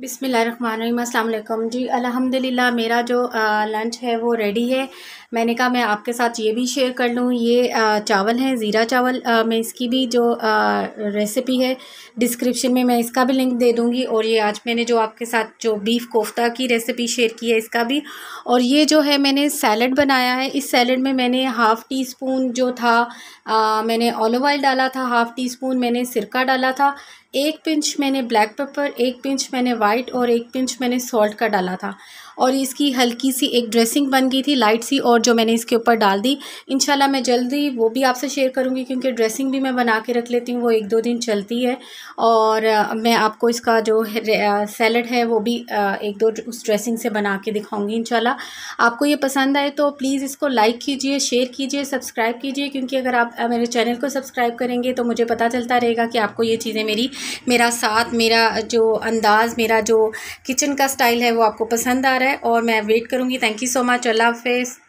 बिसमीम अल्लाम जी अल्हम्दुलिल्लाह मेरा जो आ, लंच है वो रेडी है मैंने कहा मैं आपके साथ ये भी शेयर कर लूँ ये आ, चावल है ज़ीरा चावल आ, मैं इसकी भी जो रेसिपी है डिस्क्रिप्शन में मैं इसका भी लिंक दे दूँगी और ये आज मैंने जो आपके साथ जो बीफ़ कोफ्ता की रेसिपी शेयर की है इसका भी और ये जो है मैंने सैलड बनाया है इस सैलड में मैंने हाफ़ टी स्पून जो था मैंने ऑलिव ऑयल डाला था हाफ़ टी स्पून मैंने सिरका डाला था एक पिंच मैंने ब्लैक पेपर एक पिंच मैंने वाइट और एक पिंच मैंने सॉल्ट का डाला था और इसकी हल्की सी एक ड्रेसिंग बन गई थी लाइट सी और जो मैंने इसके ऊपर डाल दी इंशाल्लाह मैं जल्दी वो भी आपसे शेयर करूंगी क्योंकि ड्रेसिंग भी मैं बना के रख लेती हूँ वो एक दो दिन चलती है और मैं आपको इसका जो सैलड है वो भी एक दो उस ड्रेसिंग से बना के दिखाऊँगी इन आपको ये पसंद आए तो प्लीज़ इसको लाइक कीजिए शेयर कीजिए सब्सक्राइब कीजिए क्योंकि अगर आप मेरे चैनल को सब्सक्राइब करेंगे तो मुझे पता चलता रहेगा कि आपको ये चीज़ें मेरी मेरा साथ मेरा जो अंदाज़ मेरा मेरा जो किचन का स्टाइल है वो आपको पसंद आ रहा है और मैं वेट करूँगी थैंक यू सो मच अल्लाह हाफिज़